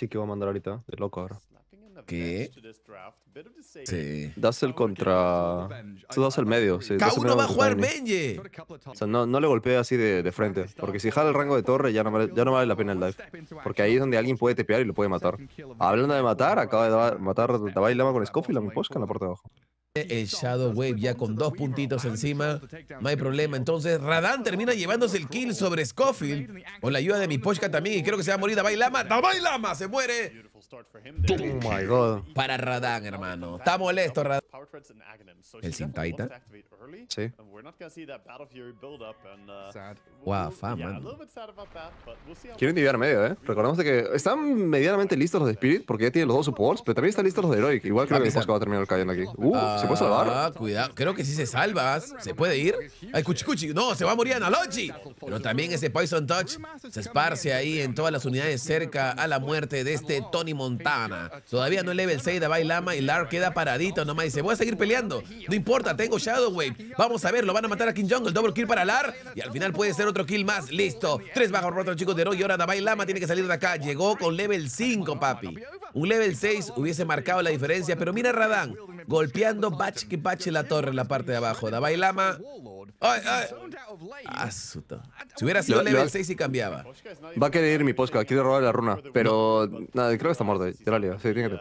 Chiqui va a mandar ahorita, de loco ahora. ¿Qué? Sí. Das el contra. Tú das el medio. Sí, va a jugar Benji. O sea, no, no le golpee así de, de, frente. Porque si jala el rango de torre, ya no, vale, ya no vale la pena el dive. Porque ahí es donde alguien puede tepear y lo puede matar. Hablando de matar, acaba de matar a Lama con Scofield mi posca en la parte de abajo. El Shadow Wave ya con dos puntitos encima. No hay problema. Entonces, Radan termina llevándose el kill sobre Scofield. Con la ayuda de Miposhka también. Y creo que se va a morir Bailama. Lama. Lama! Se muere. Oh Para Radan, hermano. Está molesto, Radan el Titan? Sí. Uh, guau man. Quiero a medio, ¿eh? Recordemos de que están medianamente listos los de Spirit porque ya tienen los dos supports, pero también están listos los de Heroic. Igual creo que el que va a terminar cayendo aquí. Ah, uh, ¿se puede salvar? Ah, cuidado. Creo que sí se salva. ¿Se puede ir? Ay, cuchi! No, se va a morir Aloji. Pero también ese Poison Touch se esparce ahí en todas las unidades cerca a la muerte de este Tony Montana. Todavía no level 6 de Bailama y Lar queda paradito nomás y se ¿Va a seguir peleando. No importa, tengo Shadow Wave. Vamos a ver, lo van a matar a King Jungle. Double kill para Lar. Y al final puede ser otro kill más. Listo. Tres bajos por otro chicos de Roy. Y ahora Dabai Lama tiene que salir de acá. Llegó con level 5, papi. Un level 6 hubiese marcado la diferencia. Pero mira Radan, Golpeando Bach que bache la torre en la parte de abajo. Dabai Lama. Ay, ay. Asuto. Ah, si hubiera sido level 6 y cambiaba. Va a querer ir mi posca. Quiere robar la runa. Pero nada, creo que está muerto. Yo la lio, Sí, tiene que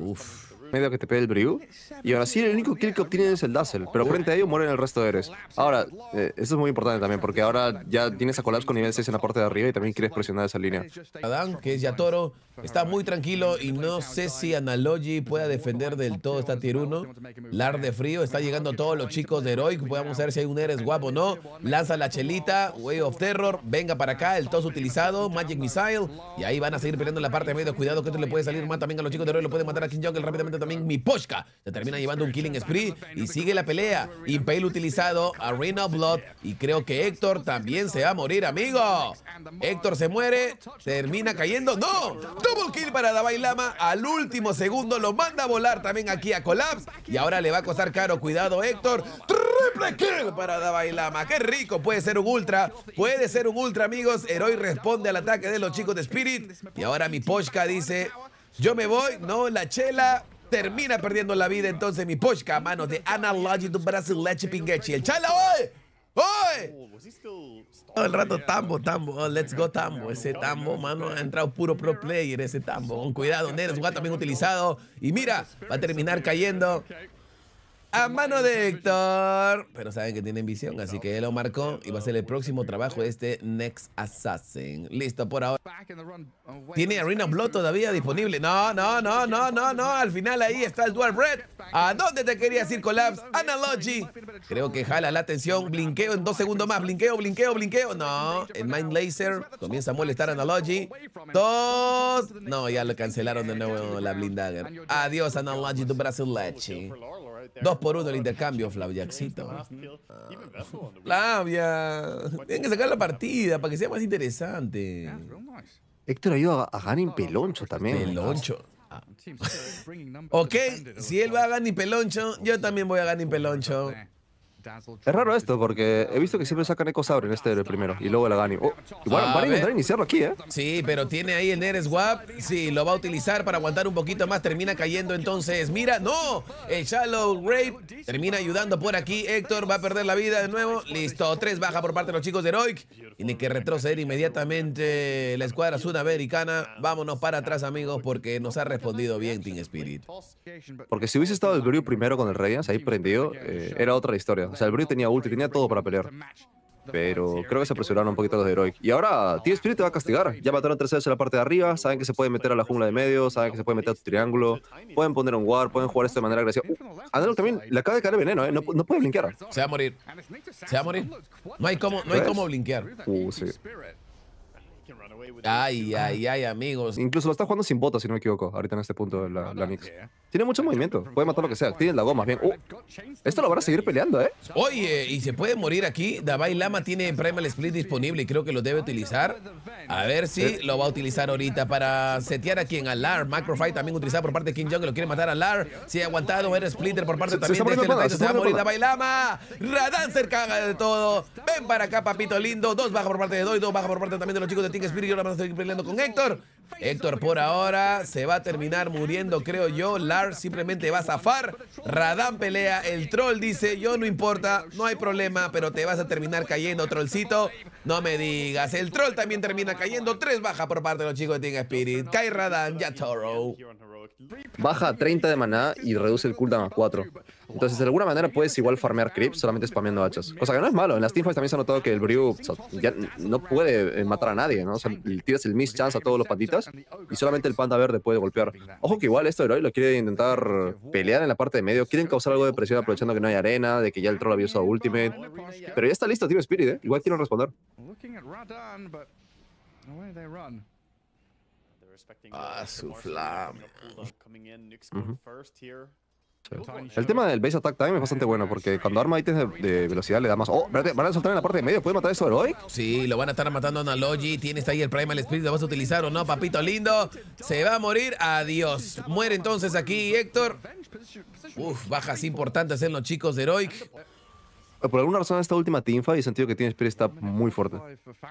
Uff, medio que te pegue el Briu. Y ahora sí, el único kill que obtiene es el Dazzle, pero frente a ello mueren el resto de Eres Ahora, eh, eso es muy importante también, porque ahora ya tienes a Collapse con nivel 6 en la parte de arriba y también quieres presionar esa línea. Adán, que es Yatoro, está muy tranquilo y no sé si Analogy pueda defender del todo esta tier 1. Lar de frío, está llegando todos los chicos de Heroic, podemos ver si hay un Eres guapo o no. Lanza la chelita, Way of Terror, venga para acá, el TOS utilizado, Magic Missile, y ahí van a seguir peleando en la parte de medio. Cuidado que esto le puede salir mal también a los chicos de Roy lo pueden matar a King Jungle rápidamente también Poshka Se termina llevando un killing spree y sigue la pelea. Impale utilizado, Arena Blood y creo que Héctor también se va a morir, amigo. Héctor se muere, termina cayendo. ¡No! Double kill para Davai Lama al último segundo. Lo manda a volar también aquí a Collapse y ahora le va a costar caro. Cuidado, Héctor. Triple kill para Davai Lama. ¡Qué rico! Puede ser un ultra. Puede ser un ultra, amigos. Heroi responde al ataque de los chicos de Spirit. Y ahora mi Poshka dice, yo me voy, no, la chela termina perdiendo la vida entonces mi pochka mano manos de to Brasil Leche Pinguechi. El chala hoy. ¡Hoy! Todo el rato tambo, tambo. Oh, let's go tambo. Ese tambo, mano, ha entrado puro pro player ese tambo. Con cuidado, Neres, también utilizado. Y mira, va a terminar cayendo a mano de Héctor. Pero saben que tienen visión, así que él lo marcó y va a ser el próximo trabajo de este Next Assassin. Listo por ahora. ¿Tiene Arena Blood todavía disponible? No, no, no, no, no, no. Al final ahí está el Dual Red ¿A dónde te querías ir, Collapse? Analogy. Creo que jala la atención. Blinqueo en dos segundos más. Blinqueo, blinqueo, blinqueo. No, el Mind Laser comienza a molestar a Analogy. Dos. No, ya lo cancelaron de nuevo la Blindagger. Adiós, Analogy, tu brazo leche. Dos por uno el intercambio, Flaviaxito. Flavia, tienen que sacar la partida para que sea más interesante. Ah, Héctor ayuda a ganar Peloncho también. Peloncho. Ah. ok, si él va a ganar y Peloncho, yo también voy a en Peloncho. Eh. Es raro esto, porque he visto que siempre sacan eco sabre en este héroe primero y luego la Agani. Oh, van a intentar ah, iniciarlo aquí, ¿eh? Sí, pero tiene ahí el Eres Wap. Sí, lo va a utilizar para aguantar un poquito más. Termina cayendo entonces. Mira, no. El Shallow rape termina ayudando por aquí. Héctor va a perder la vida de nuevo. Listo, tres baja por parte de los chicos de Heroic. ni que retroceder inmediatamente la escuadra sudamericana. Vámonos para atrás, amigos, porque nos ha respondido bien Team Spirit. Porque si hubiese estado el Gru primero con el reyans ahí prendido, eh, era otra historia. O sea, el Brute tenía ulti, tenía todo para pelear. Pero creo que se apresuraron un poquito los de Heroic. Y ahora Team Spirit te va a castigar. Ya mataron tres en la parte de arriba. Saben que se puede meter a la jungla de medio. Saben que se puede meter a tu triángulo. Pueden poner un ward. Pueden jugar esto de manera agresiva. Uh, también le acaba de caer veneno, ¿eh? No, puede blinkear. Se va a morir. Se va a morir. No hay cómo, no hay blinkear. Uh, sí. Ay, ay, ay, amigos. Incluso lo está jugando sin botas, si no me equivoco. Ahorita en este punto la, la tiene mucho movimiento. Puede matar lo que sea. Tiene la goma, bien. Uh, esto lo van a seguir peleando, ¿eh? Oye, y se puede morir aquí. Davai Lama tiene Primal Split disponible y creo que lo debe utilizar. A ver si eh. lo va a utilizar ahorita para setear a quien. Alar. Macrofight también utilizado por parte de King Jong, que lo quiere matar a Alar. Si ha aguantado, era Splinter por parte también de este se, va a morir Lama. Radancer caga de todo. Ven para acá, papito lindo. Dos baja por parte de Doido, dos baja por parte también de los chicos de Team Spirit. Yo la a estoy peleando con Héctor. Héctor por ahora se va a terminar muriendo, creo yo. Lars simplemente va a zafar. Radán pelea. El troll dice, yo no importa, no hay problema, pero te vas a terminar cayendo, trollcito. No me digas. El troll también termina cayendo. Tres bajas por parte de los chicos de Team Spirit. Kai Radán, ya Toro. Baja 30 de maná y reduce el cooldown a 4. Entonces, de alguna manera puedes igual farmear creeps solamente spameando hachas. Cosa que no es malo. En las teamfights también se ha notado que el Brew ya no puede eh, matar a nadie, ¿no? O sea, tiras el miss chance a todos los panditas y solamente el panda verde puede golpear. Ojo que igual esto de lo quiere intentar pelear en la parte de medio. Quieren causar algo de presión aprovechando que no hay arena, de que ya el troll había usado ultimate. Pero ya está listo tío Spirit, ¿eh? Igual quieren responder. Ah, su flam el tema del base attack time es bastante bueno porque cuando arma ítems de, velocidad le da más. Oh, van a soltar en la parte de medio. ¿Puede matar eso Heroic? Sí, lo van a estar matando a Tiene Tienes ahí el Primal Spirit. ¿Lo vas a utilizar o no, papito lindo? Se va a morir. Adiós. Muere entonces aquí, Héctor. Uf, bajas importantes en los chicos de Heroic. Eh, por alguna razón, esta última y y sentido que tiene Spirit está muy fuerte.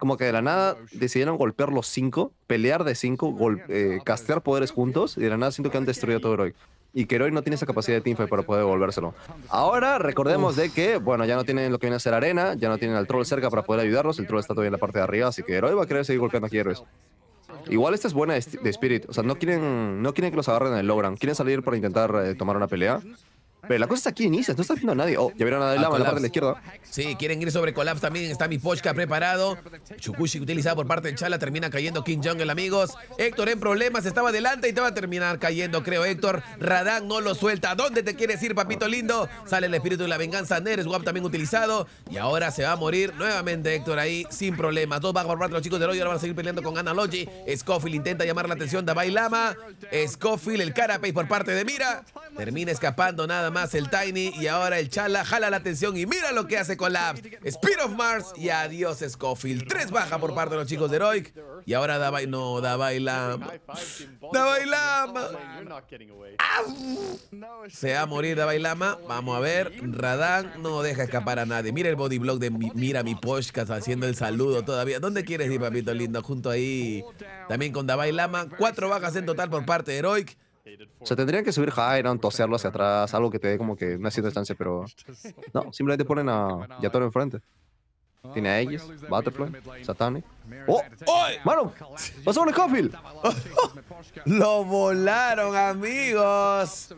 Como que de la nada decidieron golpear los cinco, pelear de cinco, eh, castear poderes juntos. Y de la nada siento que han destruido todo Heroic y Keroi no tiene esa capacidad de teamfight para poder devolvérselo. Ahora recordemos de que, bueno, ya no tienen lo que viene a ser arena, ya no tienen al troll cerca para poder ayudarlos, el troll está todavía en la parte de arriba, así que Keroi va a querer seguir golpeando aquí héroes. Igual esta es buena de Spirit, o sea, no quieren, no quieren que los agarren en el Logran, quieren salir para intentar eh, tomar una pelea, pero la cosa está aquí en no está viendo a nadie. Oh, ya vieron a Lama ah, en la parte de la izquierda. Sí, quieren ir sobre Collapse también. Está mi Pochka preparado. Chukushi utilizado por parte de Chala. Termina cayendo King Jungle, amigos. Héctor en problemas, estaba adelante y te va a terminar cayendo, creo, Héctor. Radán no lo suelta. ¿Dónde te quieres ir, papito lindo? Sale el espíritu de la venganza. Neres Wap también utilizado. Y ahora se va a morir nuevamente Héctor ahí, sin problemas. Dos bajos por parte los chicos de Roy. Ahora van a seguir peleando con Analogy. Scofield intenta llamar la atención de Bailama. Scofield, el carapace por parte de Mira. Termina escapando nada más el Tiny y ahora el Chala jala la atención y mira lo que hace con la Speed of Mars y adiós Scofield. Tres bajas por parte de los chicos de Heroic y ahora da bail no, da bailama. Da bailama. Se va a morir da Lama Vamos a ver, Radan no deja escapar a nadie. Mira el bodyblock de mi, mira mi podcast haciendo el saludo todavía. ¿Dónde quieres ir, papito lindo? Junto ahí. También con da Lama. Cuatro bajas en total por parte de Heroic sea, tendrían que subir high, tosearlo hacia atrás, algo que te dé como que una cierta distancia, pero no, simplemente ponen a Yatoro enfrente. Tiene a ellos, Butterfly, Satanic. ¡Oh! ¡Oh! ¡Mano! ¡Pasó un ¡Lo volaron, amigos!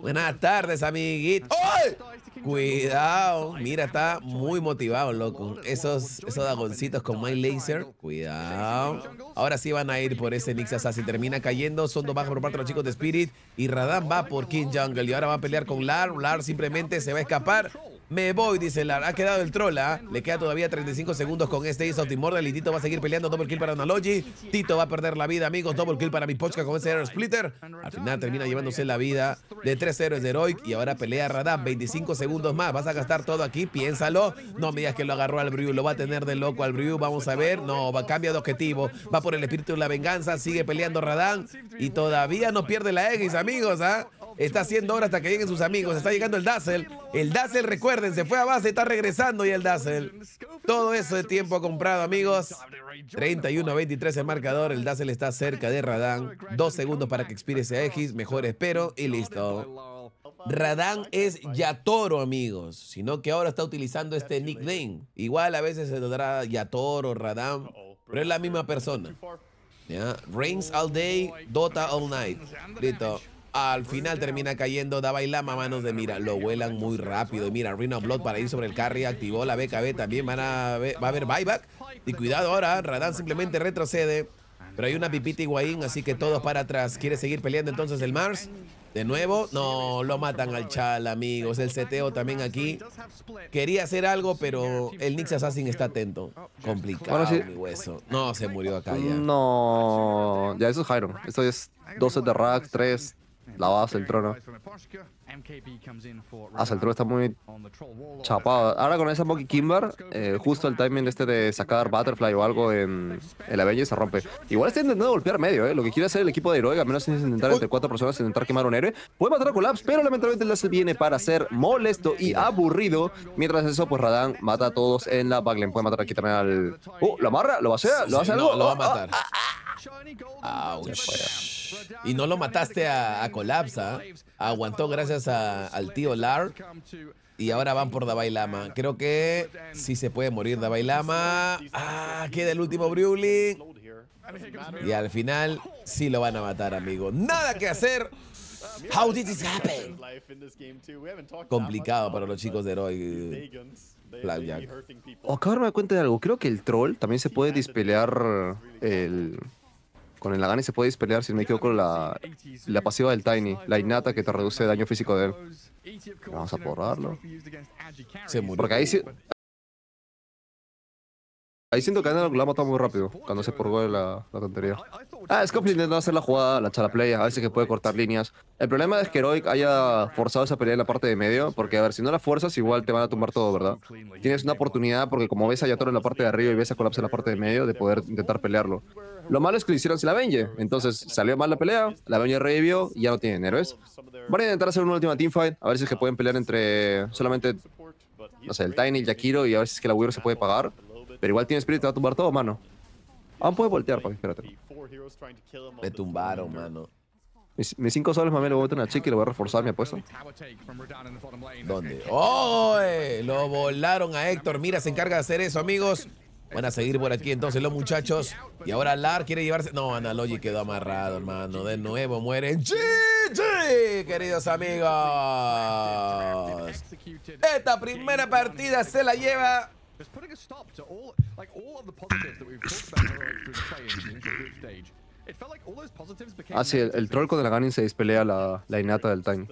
Buenas tardes, amiguitos. ¡Oh! Cuidado. Mira, está muy motivado, loco. Esos, esos dagoncitos con My Laser. Cuidado. Ahora sí van a ir por ese Nix Assassin. Termina cayendo. son dos bajos por parte de los chicos de Spirit. Y Radan va por King Jungle. Y ahora va a pelear con Lar. Lar simplemente se va a escapar. Me voy, dice la. Ha quedado el trola. ¿ah? Le queda todavía 35 segundos con este Ace of the Y Tito va a seguir peleando. Double kill para Analogy. Tito va a perder la vida, amigos. Double kill para Mipochka con ese Aerosplitter Splitter. Al final termina llevándose la vida de tres 0 de Heroic. Y ahora pelea Radán, 25 segundos más. Vas a gastar todo aquí. Piénsalo. No me digas que lo agarró al Brew. Lo va a tener de loco al Brew. Vamos a ver. No, va, cambia de objetivo. Va por el espíritu de la venganza. Sigue peleando Radán. Y todavía no pierde la X, amigos. ¿ah? está haciendo ahora hasta que lleguen sus amigos. Está llegando el Dazzle. El Dazzle, recuerden, se fue a base, está regresando y el Dazzle. Todo eso de tiempo comprado, amigos. 31 23 el marcador. El Dazzle está cerca de Radán. Dos segundos para que expire ese X. Mejor espero y listo. Radán es Yatoro, amigos, sino que ahora está utilizando este nickname. Igual a veces se dará Yatoro, Radán, pero es la misma persona. Rings all day, Dota all night. Listo al final termina cayendo da Lama a manos de Mira. Lo vuelan muy rápido. Mira, Reno Blood para ir sobre el carry. Activó la BKB. También van a va a haber buyback. Y cuidado ahora. Radan simplemente retrocede. Pero hay una pipita Higuaín, así que todos para atrás. Quiere seguir peleando entonces el Mars. De nuevo, no, lo matan al Chal, amigos. El seteo también aquí. Quería hacer algo, pero el Nix Assassin está atento. Complicado, mi hueso. No, se murió acá ya. No, ya eso es Jairo. Esto es 12 de rack, 3, la base, el trono. Ah, el trono está muy chapado. Ahora con esa Moki Kimber, eh, justo el timing este de sacar Butterfly o algo en, el la se rompe. Igual está intentando golpear medio, ¿eh? Lo que quiere hacer el equipo de Heroic, al menos es intentar entre cuatro personas, intentar quemar un héroe. Puede matar a Collapse, pero lamentablemente el se viene para ser molesto y aburrido. Mientras eso, pues Radan mata a todos en la Baglen. Puede matar aquí también al... ¡Uh! ¿Lo amarra? ¿Lo hacer ¿Lo hace algo? No, lo va a ¡Oh! matar. ¡Ah! ¡Ah! Y no lo mataste a, Colapsa. ¿ah? Aguantó gracias al tío Lar. Y ahora van por Davai Lama. Creo que sí se puede morir Davai Lama. Ah, queda el último Briuli. Y al final sí lo van a matar, amigo. Nada que hacer. How did this Complicado para los chicos de Heroic. Blackjack. Oh, de darme cuenta de algo. Creo que el troll también se puede dispelear el con el lagani se puede pelear, si no me equivoco, la, la pasiva del Tiny, la innata que te reduce el daño físico de él. Vamos a borrarlo. Se Porque ahí Ahí siento que Ana ha matado muy rápido cuando se purgó la, la tontería. Ah, Scope intentó hacer la jugada, la playa, a veces que puede cortar líneas. El problema es que Heroic haya forzado esa pelea en la parte de medio, porque a ver, si no la fuerzas, igual te van a tumbar todo, ¿verdad? Tienes una oportunidad, porque como ves a Yator en la parte de arriba y ves a Collapse en la parte de medio, de poder intentar pelearlo. Lo malo es que lo hicieron sin la Venge, entonces salió mal la pelea, la Venge revivió y ya no tienen héroes. Van a intentar hacer una última teamfight, a ver si es que pueden pelear entre solamente, no sé, el Tiny, el Yakiro y a ver si es que la Weaver se puede pagar. Pero igual tiene espíritu, te va a tumbar todo, mano. Aún ah, puede voltear, papi, espérate. Me tumbaron, mano. Mis, cinco soles, mami, le voy a meter chica y lo voy a reforzar me apuesta. ¿Dónde? ¡Oh! Lo volaron a Héctor. Mira, se encarga de hacer eso, amigos. Van a seguir por aquí entonces los muchachos. Y ahora Lar quiere llevarse... No, Analogy quedó amarrado, hermano. De nuevo mueren. GG, queridos amigos. Esta primera partida se la lleva Ah, sí, el, el troll con el se despelea la, la innata del Tiny.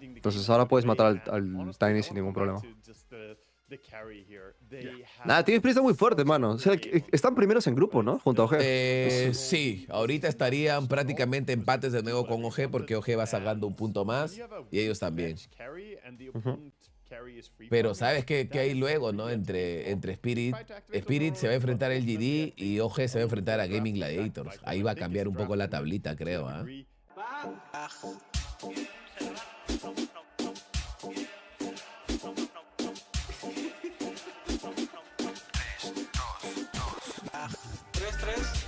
Entonces ahora puedes matar al, Tiny sin ningún problema. Uh, uh, Nada, tienes prisa muy fuerte, mano. O sea, eh, están primeros en grupo, ¿no? Junto a OG. Eh, sí, ahorita estarían prácticamente empates de nuevo con OG porque OG va sacando un punto más y ellos también. Uh pero sabes que, hay luego, ¿no? Entre, entre Spirit, Spirit se va a enfrentar el GD y OG se va a enfrentar a Gaming Gladiators. Ahí va a cambiar un poco la tablita, creo. ¿ah?